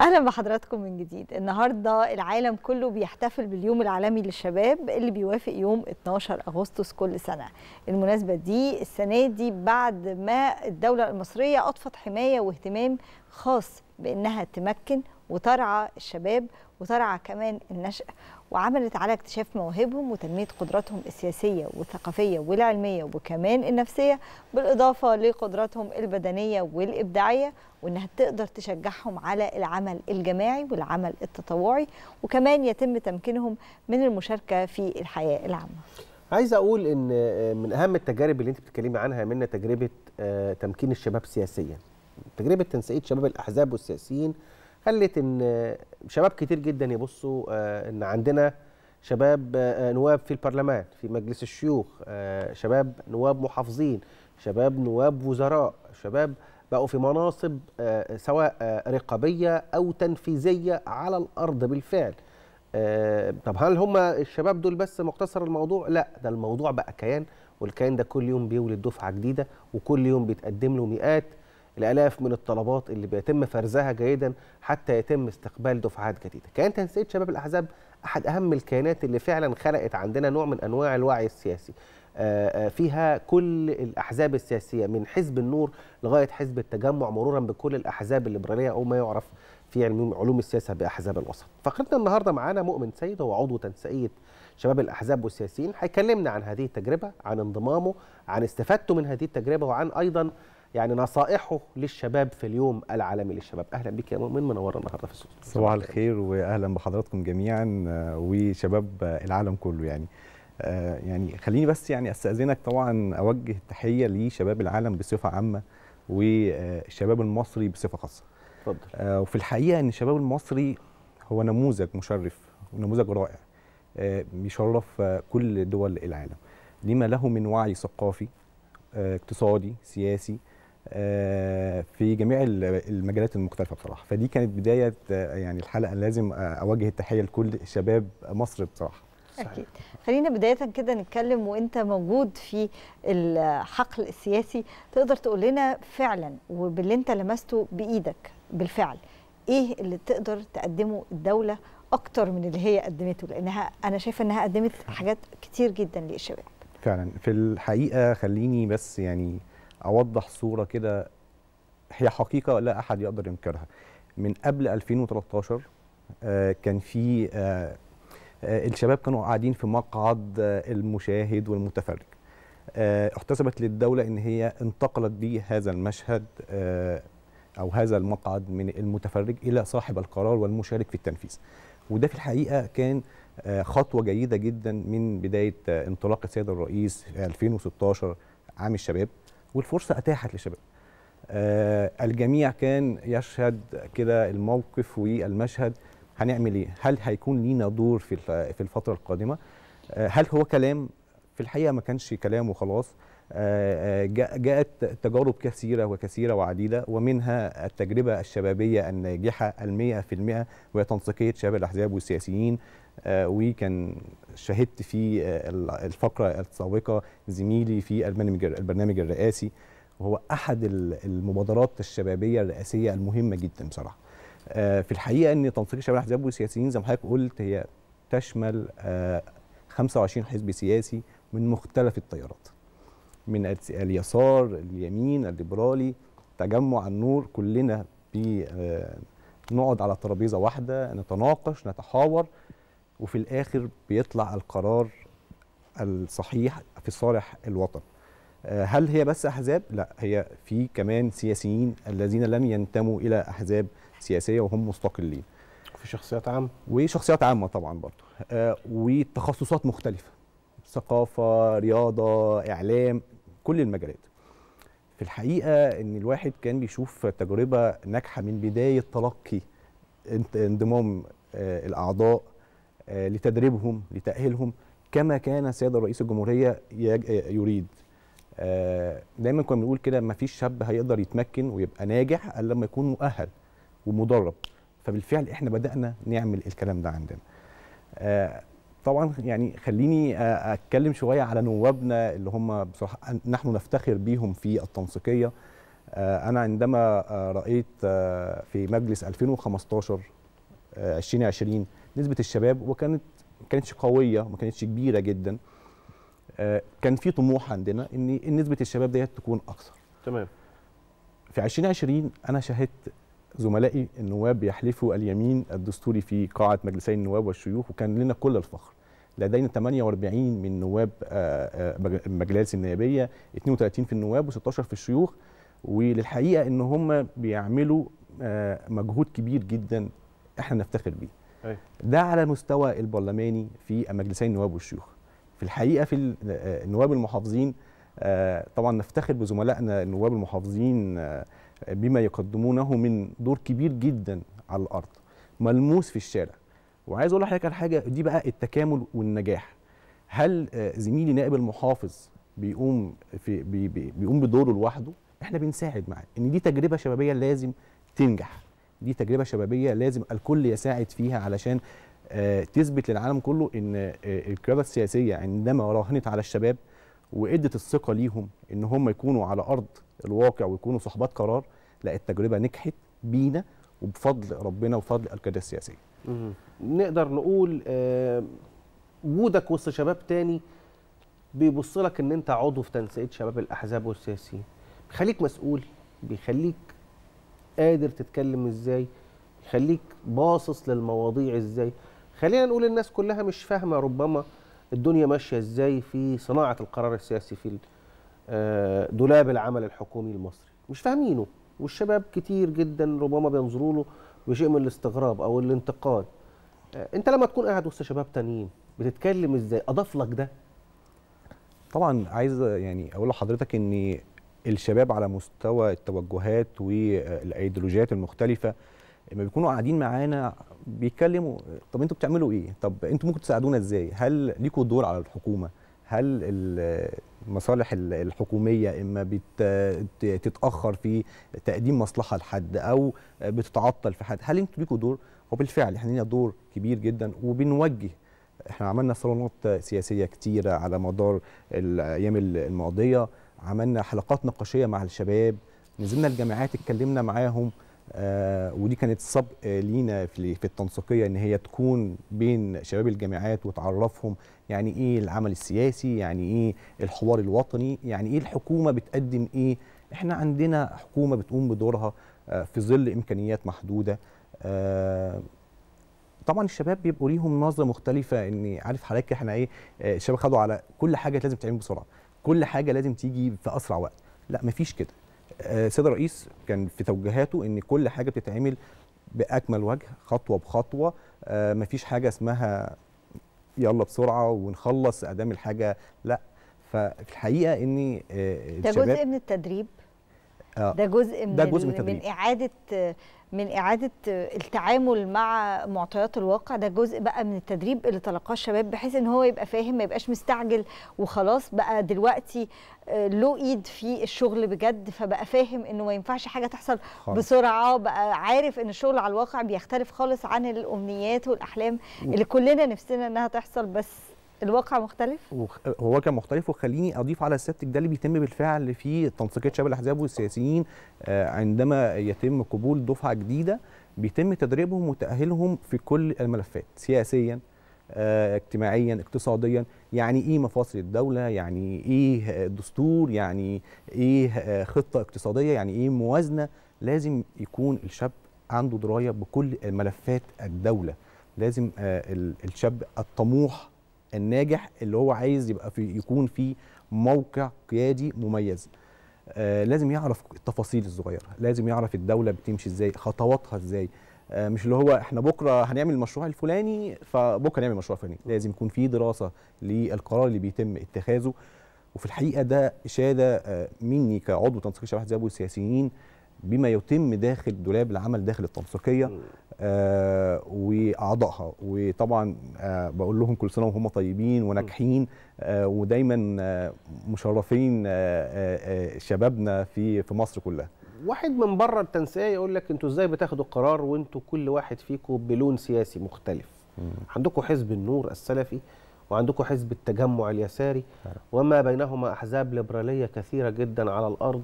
اهلا بحضراتكم من جديد النهارده العالم كله بيحتفل باليوم العالمي للشباب اللي بيوافق يوم 12 اغسطس كل سنه المناسبه دي السنه دي بعد ما الدوله المصريه اضفت حمايه واهتمام خاص بانها تمكن وترعى الشباب وترعى كمان النشأ وعملت على اكتشاف مواهبهم وتنمية قدراتهم السياسية والثقافية والعلمية وكمان النفسية بالإضافة لقدراتهم البدنية والإبداعية وإنها تقدر تشجعهم على العمل الجماعي والعمل التطوعي وكمان يتم تمكينهم من المشاركة في الحياة العامة عايز أقول إن آه، من أهم التجارب اللي أنت بتتكلمي عنها منا تجربة آه، تمكين الشباب سياسيا تجربة تنسيق شباب الأحزاب والسياسيين خلت ان شباب كتير جدا يبصوا آه، ان عندنا شباب آه، نواب في البرلمان في مجلس الشيوخ آه، شباب نواب محافظين شباب نواب وزراء شباب بقوا في مناصب سواء رقابيه او تنفيذيه على الارض بالفعل طب هل هم الشباب دول بس مقتصر الموضوع لا ده الموضوع بقى كيان والكيان ده كل يوم بيولد دفعه جديده وكل يوم بيتقدم له مئات الالاف من الطلبات اللي بيتم فرزها جيدا حتى يتم استقبال دفعات جديده كيان تنسيق شباب الاحزاب احد اهم الكيانات اللي فعلا خلقت عندنا نوع من انواع الوعي السياسي آه، آه، فيها كل الاحزاب السياسيه من حزب النور لغايه حزب التجمع مرورا بكل الاحزاب الليبراليه او ما يعرف في علوم السياسه باحزاب الوسط. فقرتنا النهارده معانا مؤمن سيد هو عضو تنسيقيه شباب الاحزاب والسياسيين هيكلمنا عن هذه التجربه، عن انضمامه، عن استفادته من هذه التجربه وعن ايضا يعني نصائحه للشباب في اليوم العالمي للشباب اهلا بك يا مؤمن منور النهارده في السوق صباح الخير واهلا بحضراتكم جميعا آه، وشباب العالم كله يعني آه، يعني خليني بس يعني استاذنك طبعا اوجه التحيه لشباب العالم بصفه عامه والشباب المصري بصفه خاصه اتفضل آه، وفي الحقيقه ان الشباب المصري هو نموذج مشرف ونموذج رائع بيشرف كل دول العالم لما له من وعي ثقافي اقتصادي سياسي في جميع المجالات المختلفه بصراحه فدي كانت بدايه يعني الحلقه لازم اوجه التحيه لكل شباب مصر بصراحه أكيد خلينا بداية كده نتكلم وأنت موجود في الحقل السياسي تقدر تقول لنا فعلا وباللي أنت لمسته بإيدك بالفعل إيه اللي تقدر تقدمه الدولة أكتر من اللي هي قدمته لأنها أنا شايفة أنها قدمت حاجات كتير جدا للشباب فعلا في الحقيقة خليني بس يعني اوضح صوره كده هي حقيقه لا احد يقدر ينكرها من قبل 2013 آه، كان في آه، آه، الشباب كانوا قاعدين في مقعد المشاهد والمتفرج احتسبت للدوله ان هي انتقلت بهذا المشهد او هذا المقعد من المتفرج الى صاحب القرار والمشارك في التنفيذ وده في الحقيقه كان خطوه جيده جدا من بدايه انطلاق السيد الرئيس 2016 عام الشباب والفرصه اتاحت للشباب آه الجميع كان يشهد كده الموقف والمشهد هنعمل ايه هل هيكون لينا دور في في الفتره القادمه آه هل هو كلام في الحقيقه ما كانش كلام وخلاص آه، آه، جاءت تجارب كثيره وكثيره وعديده ومنها التجربه الشبابيه الناجحه المئة في المئة وهي تنسيقيه شباب الاحزاب والسياسيين آه، وكان شهدت في آه، الفقره السابقة زميلي في البرنامج البرنامج الرئاسي وهو احد المبادرات الشبابيه الرئاسيه المهمه جدا بصراحه آه، في الحقيقه ان تنسيق الشباب الاحزاب والسياسيين زي ما حضرتك قلت هي تشمل 25 حزب سياسي من مختلف التيارات من اليسار اليمين الليبرالي تجمع النور كلنا بنقعد على ترابيزه واحده نتناقش نتحاور وفي الاخر بيطلع القرار الصحيح في صالح الوطن آه، هل هي بس احزاب لا هي في كمان سياسيين الذين لم ينتموا الى احزاب سياسيه وهم مستقلين في شخصيات عامه وشخصيات عامه طبعا برضه آه، وتخصصات مختلفه ثقافه رياضه اعلام كل المجالات في الحقيقه ان الواحد كان بيشوف تجربه ناجحه من بدايه تلقي انضمام آه، الاعضاء آه، لتدريبهم لتأهيلهم كما كان السيد رئيس الجمهورية آه، يريد آه، دايما كنا بنقول كده ما فيش شاب هيقدر يتمكن ويبقى ناجح الا لما يكون مؤهل ومدرب فبالفعل احنا بدانا نعمل الكلام ده عندنا طبعا يعني خليني اتكلم شويه على نوابنا اللي هم بصراحه نحن نفتخر بيهم في التنسيقيه انا عندما رايت في مجلس 2015 2020 آه، نسبه الشباب وكانت ما كانتش قويه ما كانتش كبيره جدا آه، كان في طموح عندنا ان نسبه الشباب ديت تكون اكثر تمام في 2020 انا شاهدت زملائي النواب بيحلفوا اليمين الدستوري في قاعه مجلسي النواب والشيوخ وكان لنا كل الفخر لدينا 48 من نواب آه، المجالس النيابيه 32 في النواب و16 في الشيوخ وللحقيقه ان هم بيعملوا مجهود كبير جدا احنا نفتخر بيه ده على المستوى البرلماني في مجلسي النواب والشيوخ في الحقيقه في آه، النواب المحافظين آه، طبعا نفتخر بزملائنا النواب المحافظين آه، بما يقدمونه من دور كبير جدا على الارض ملموس في الشارع وعايز اقول لحضرتك على حاجه دي بقى التكامل والنجاح هل زميلي نائب المحافظ بيقوم في بي بيقوم بدوره لوحده احنا بنساعد معاه ان دي تجربه شبابيه لازم تنجح دي تجربه شبابيه لازم الكل يساعد فيها علشان آه، تثبت للعالم كله ان آه، القياده السياسيه عندما راهنت على الشباب وادت الثقه ليهم ان هم يكونوا على ارض الواقع ويكونوا صحبات قرار لا التجربه نجحت بينا وبفضل ربنا وفضل القياده السياسيه. نقدر نقول آه، وجودك وسط شباب تاني بيبص لك ان انت عضو في تنسيق شباب الاحزاب والسياسيين بيخليك مسؤول بيخليك قادر تتكلم ازاي يخليك باصص للمواضيع ازاي خلينا نقول الناس كلها مش فاهمه ربما الدنيا ماشيه ازاي في صناعه القرار السياسي في آه، دولاب العمل الحكومي المصري مش فاهمينه والشباب كتير جدا ربما بينظروا له بشيء من الاستغراب او الانتقاد آه، انت لما تكون قاعد وسط شباب تانيين بتتكلم ازاي اضاف لك ده طبعا عايز يعني اقول لحضرتك ان الشباب على مستوى التوجهات والايديولوجيات المختلفه لما بيكونوا قاعدين معانا بيتكلموا طب انتوا بتعملوا ايه؟ طب انتوا ممكن تساعدونا ازاي؟ هل ليكوا دور على الحكومه؟ هل المصالح الحكوميه اما بتتاخر في تقديم مصلحه لحد او بتتعطل في حد، هل انتوا ليكوا دور؟ وبالفعل احنا لنا دور كبير جدا وبنوجه احنا عملنا صالونات سياسيه كتيره على مدار الايام الماضيه عملنا حلقات نقاشيه مع الشباب نزلنا الجامعات اتكلمنا معاهم آه ودي كانت سبق لينا في, في التنسيقيه ان هي تكون بين شباب الجامعات وتعرفهم يعني ايه العمل السياسي يعني ايه الحوار الوطني يعني ايه الحكومه بتقدم ايه احنا عندنا حكومه بتقوم بدورها آه في ظل امكانيات محدوده آه طبعا الشباب بيبقوا ليهم نظره مختلفه ان عارف حضرتك احنا ايه آه، الشباب خدوا على كل حاجه لازم تتعمل بسرعه كل حاجه لازم تيجي في اسرع وقت لا مفيش كده السيد آه، الرئيس كان في توجيهاته ان كل حاجه بتتعمل باكمل وجه خطوه بخطوه آه، مفيش حاجه اسمها يلا بسرعه ونخلص ادام الحاجه لا ففي الحقيقه ان آه، ده جزء من التدريب آه. ده جزء من ده جزء من, من اعاده من اعاده التعامل مع معطيات الواقع ده جزء بقى من التدريب اللي تلقاه الشباب بحيث ان هو يبقى فاهم ما يبقاش مستعجل وخلاص بقى دلوقتي آه، له ايد في الشغل بجد فبقى فاهم انه ما ينفعش حاجه تحصل خالص. بسرعه بقى عارف ان الشغل على الواقع بيختلف خالص عن الامنيات والاحلام اللي كلنا نفسنا انها تحصل بس الواقع مختلف هو واقع مختلف وخليني اضيف على سيادتك ده اللي بيتم بالفعل في تنسيقيه شباب الاحزاب والسياسيين آه، عندما يتم قبول دفعه جديده بيتم تدريبهم وتاهيلهم في كل الملفات سياسيا آه، اجتماعيا اقتصاديا يعني ايه مفاصل الدوله يعني ايه دستور يعني ايه آه، خطه اقتصاديه يعني ايه موازنه لازم يكون الشاب عنده درايه بكل ملفات الدوله لازم الشاب الطموح الناجح اللي هو عايز يبقى في يكون في موقع قيادي مميز آه لازم يعرف التفاصيل الصغيره لازم يعرف الدوله بتمشي ازاي خطواتها ازاي آه مش اللي هو احنا بكره هنعمل المشروع الفلاني فبكره نعمل المشروع الفلاني لازم يكون في دراسه للقرار اللي بيتم اتخاذه وفي الحقيقه ده اشاده آه مني كعضو تنسيق شبكه زي السياسيين بما يتم داخل دولاب العمل داخل التنسيقيه آه واعضائها وطبعا آه بقول لهم كل سنه وهم طيبين وناجحين آه ودايما آه مشرفين آه آه, آه، شبابنا في في مصر كلها واحد من بره التنسيقيه يقول لك انتوا ازاي بتاخدوا قرار وانتوا كل واحد فيكم بلون سياسي مختلف عندكم حزب النور السلفي وعندكم حزب التجمع اليساري وما بينهما احزاب ليبراليه كثيره جدا على الارض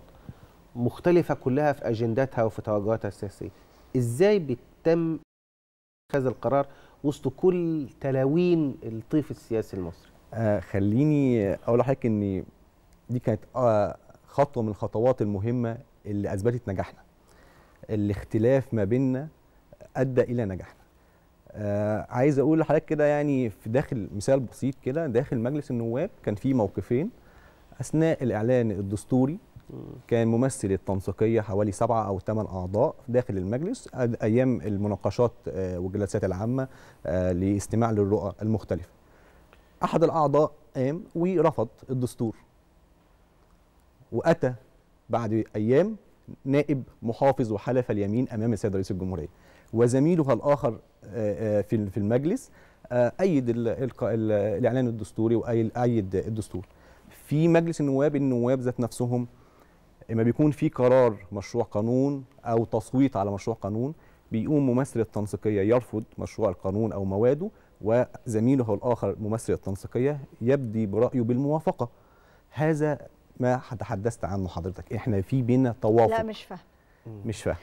مختلفة كلها في أجنداتها وفي توجهاتها السياسية إزاي بيتم هذا القرار وسط كل تلاوين الطيف السياسي المصري آه خليني أقول لحضرتك إن دي كانت آه خطوة من الخطوات المهمة اللي أثبتت نجاحنا الاختلاف ما بيننا أدى إلى نجاحنا آه عايز أقول لحضرتك كده يعني في داخل مثال بسيط كده داخل مجلس النواب كان في موقفين أثناء الإعلان الدستوري كان ممثل التنسيقيه حوالي سبعه او ثمان اعضاء داخل المجلس ايام المناقشات آه، والجلسات العامه آه، لاستماع للرؤى المختلفه. احد الاعضاء قام ورفض الدستور. واتى بعد ايام نائب محافظ وحلف اليمين امام السيد رئيس الجمهوريه وزميلها الاخر آه، في في المجلس ايد الاعلان الدستوري وايد الدستور في مجلس النواب النواب ذات نفسهم اما بيكون في قرار مشروع قانون او تصويت على مشروع قانون بيقوم ممثل التنسيقيه يرفض مشروع القانون او مواده وزميله الاخر ممثل التنسيقيه يبدي برايه بالموافقه هذا ما تحدثت عنه حضرتك احنا في بينا توافق لا مش فاهم مش فاهم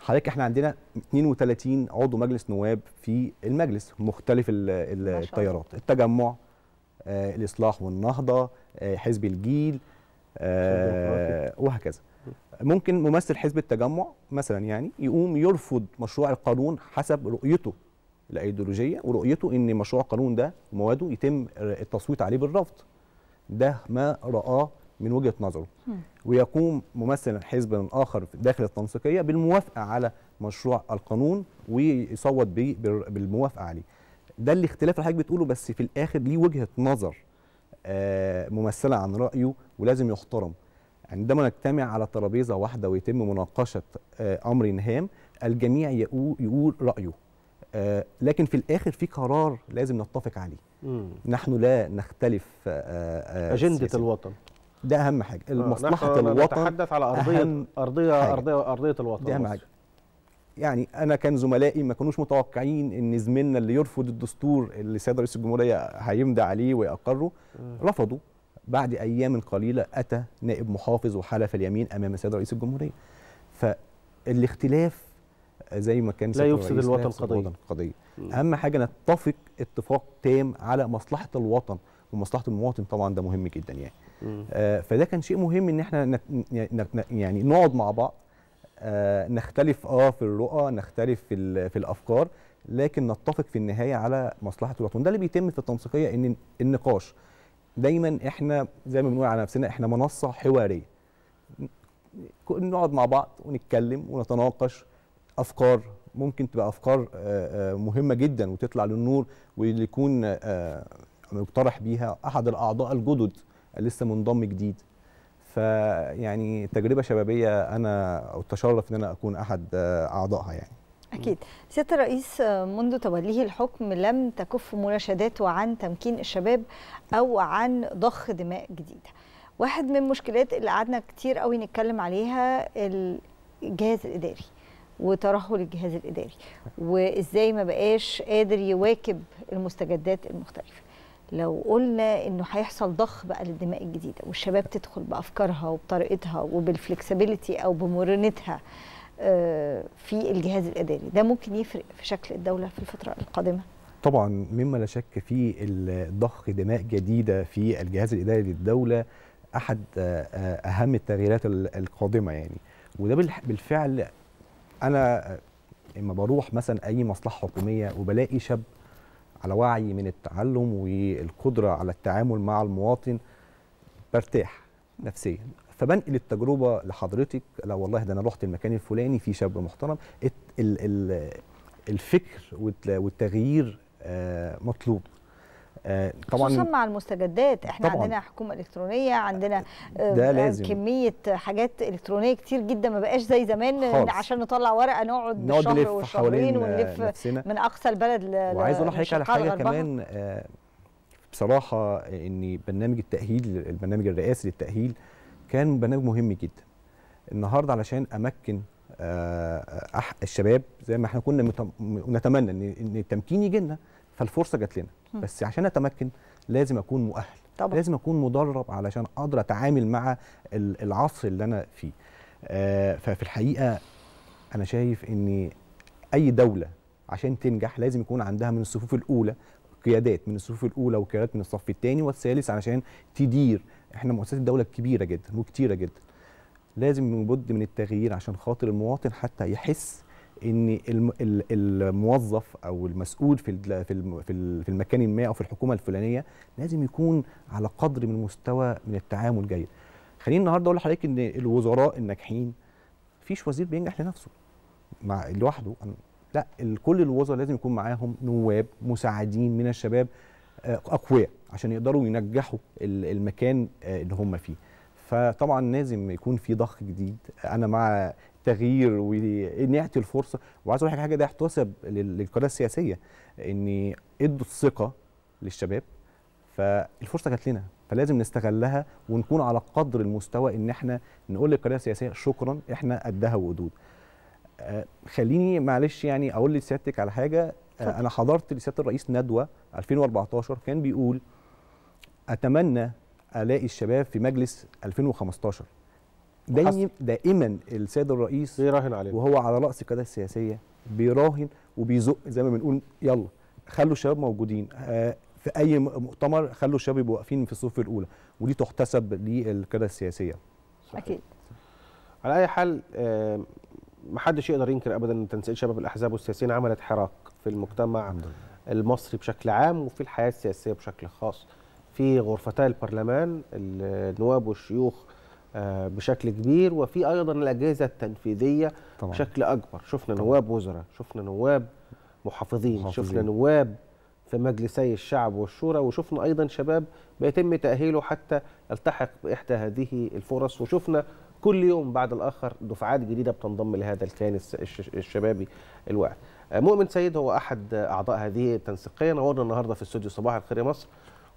حضرتك احنا عندنا 32 عضو مجلس نواب في المجلس مختلف التيارات التجمع آه الاصلاح والنهضه آه حزب الجيل آه وهكذا ممكن ممثل حزب التجمع مثلا يعني يقوم يرفض مشروع القانون حسب رؤيته الايديولوجيه ورؤيته ان مشروع القانون ده مواده يتم التصويت عليه بالرفض ده ما رآه من وجهه نظره ويقوم ممثل حزب اخر داخل التنسيقيه بالموافقه على مشروع القانون ويصوت بيه بالموافقه عليه ده الاختلاف اللي حضرتك بتقوله بس في الاخر ليه وجهه نظر آه، ممثله عن رايه ولازم يحترم عندما نجتمع على ترابيزه واحده ويتم مناقشه آه، امر هام الجميع يقول رايه آه، لكن في الاخر في قرار لازم نتفق عليه مم. نحن لا نختلف اجنده سياسي. الوطن ده اهم حاجه مصلحه الوطن نتحدث على ارضيه ارضيه ارضيه ارضيه الوطن دي اهم حاجه يعني انا كان زملائي ما كانوش متوقعين ان زميلنا اللي يرفض الدستور اللي سيد رئيس الجمهوريه هيمضي عليه ويقره رفضوا بعد ايام قليله اتى نائب محافظ وحلف اليمين امام سيد رئيس الجمهوريه فالاختلاف زي ما كان لا يفسد الوطن قضيه قضيه اهم حاجه نتفق اتفاق تام على مصلحه الوطن ومصلحه المواطن طبعا ده مهم جدا يعني آه فده كان شيء مهم ان احنا يعني نقعد مع بعض آه، نختلف اه في الرؤى نختلف في, في الافكار لكن نتفق في النهايه على مصلحه الوطن ده اللي بيتم في التنسيقيه ان النقاش دايما احنا زي ما بنقول على نفسنا احنا منصه حواريه نقعد مع بعض ونتكلم ونتناقش افكار ممكن تبقى افكار آه، آه، مهمه جدا وتطلع للنور واللي يكون مقترح بيها احد الاعضاء الجدد لسه منضم جديد فيعني تجربه شبابيه انا اتشرف ان انا اكون احد آه، اعضائها يعني أكيد سيادة الرئيس آه، منذ توليه الحكم لم تكف مناشداته عن تمكين الشباب أو عن ضخ دماء جديدة واحد من المشكلات اللي قعدنا كتير قوي نتكلم عليها الجهاز الإداري وترهل الجهاز الإداري وإزاي ما بقاش قادر يواكب المستجدات المختلفة لو قلنا انه هيحصل ضخ بقى للدماء الجديده والشباب تدخل بافكارها وبطريقتها وبالفلكسبيليتي او بمرونتها آه، في الجهاز الاداري ده ممكن يفرق في شكل الدوله في الفتره القادمه طبعا مما لا شك فيه ضخ دماء جديده في الجهاز الاداري للدوله احد آه، آه، اهم التغييرات القادمه يعني وده بالفعل انا لما بروح مثلا اي مصلحه حكوميه وبلاقي شاب على وعي من التعلم والقدره على التعامل مع المواطن برتاح نفسيا فبنقل التجربه لحضرتك لا والله ده انا رحت المكان الفلاني في شاب محترم الفكر والتغيير آه، مطلوب آه، طبعا خصوصا مع المستجدات احنا طبعاً عندنا حكومه الكترونيه عندنا آه، ده لازم. كميه حاجات الكترونيه كتير جدا ما بقاش زي زمان خالص. عشان نطلع ورقه نقعد, نقعد شهر وشهرين ونلف نفسنا. من اقصى البلد وعايز اقول لحضرتك على حاجه كمان آه، بصراحه ان برنامج التاهيل البرنامج الرئاسي للتاهيل كان برنامج مهم جدا النهارده علشان امكن الشباب زي ما احنا كنا نتمنى ان التمكين يجي لنا فالفرصه جات لنا بس عشان اتمكن لازم اكون مؤهل طبعا. لازم اكون مدرب علشان اقدر اتعامل مع العصر اللي انا فيه آه ففي الحقيقه انا شايف ان اي دوله عشان تنجح لازم يكون عندها من الصفوف الاولى قيادات من الصفوف الاولى وقيادات من الصف الثاني والثالث علشان تدير احنا مؤسسات الدوله كبيره جدا وكتيره جدا لازم نبد من التغيير عشان خاطر المواطن حتى يحس ان الموظف او المسؤول في في المكان ما او في الحكومه الفلانيه لازم يكون على قدر من مستوى من التعامل جيد خليني النهارده اقول لحضرتك ان الوزراء الناجحين مفيش وزير بينجح لنفسه مع لوحده لا كل الوزراء لازم يكون معاهم نواب مساعدين من الشباب آه، اقوياء عشان يقدروا ينجحوا المكان آه، اللي هم فيه فطبعا لازم يكون في ضخ جديد انا مع تغيير ونعطي الفرصه وعايز اقول لك حاجه ده يحتسب للقياده السياسيه ان ادوا الثقه للشباب فالفرصه جات لنا فلازم نستغلها ونكون على قدر المستوى ان احنا نقول للقياده السياسيه شكرا احنا قدها وقدود آه، خليني معلش يعني اقول لسيادتك على حاجه آه، انا حضرت لسياده الرئيس ندوه 2014 كان بيقول اتمنى الاقي الشباب في مجلس 2015 دايما دائما السيد الرئيس بيراهن عليه وهو على راس القياده السياسيه بيراهن وبيزق زي ما بنقول يلا خلوا الشباب موجودين آه، في اي مؤتمر خلوا الشباب يبقوا واقفين في الصفوف الاولى ودي تحتسب للقياده السياسيه صحيح. اكيد على اي حال ما حدش يقدر ينكر ابدا ان تنسيق شباب الاحزاب والسياسيين عملت حراك في المجتمع المصري بشكل عام وفي الحياه السياسيه بشكل خاص في غرفتي البرلمان النواب والشيوخ آه، بشكل كبير وفي ايضا الاجهزه التنفيذيه طبعا. بشكل اكبر شفنا طبعا. نواب وزراء شفنا نواب محافظين محافظين شفنا نواب في مجلسي الشعب والشورى وشفنا ايضا شباب بيتم تاهيله حتى يلتحق باحدى هذه الفرص وشفنا كل يوم بعد الاخر دفعات جديده بتنضم لهذا الكيان الشبابي الواعي آه، مؤمن سيد هو احد اعضاء هذه التنسيقيه نورنا النهارده في استوديو صباح الخير يا مصر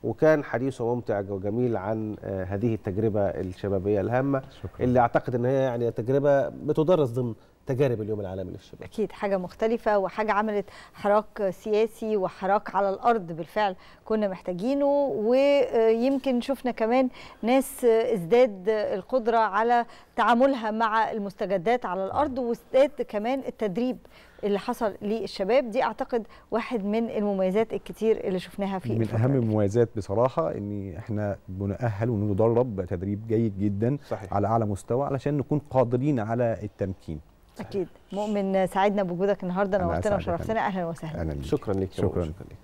وكان حديثه ممتع وجميل عن آه، هذه التجربه الشبابيه الهامه شكرا. اللي اعتقد ان هي يعني تجربه بتدرس ضمن تجارب اليوم العالمي للشباب اكيد حاجه مختلفه وحاجه عملت حراك سياسي وحراك على الارض بالفعل كنا محتاجينه ويمكن شفنا كمان ناس ازداد القدره على تعاملها مع المستجدات على الارض وازداد كمان التدريب اللي حصل للشباب دي اعتقد واحد من المميزات الكتير اللي شفناها في من اهم المميزات بصراحه ان احنا بنأهل وندرب تدريب جيد جدا صحيح. على اعلى مستوى علشان نكون قادرين على التمكين اكيد مؤمن سعدنا بوجودك النهارده نورتنا وشرفتنا اهلا وسهلا شكرا لك شكرا, شكرا. شكرا لك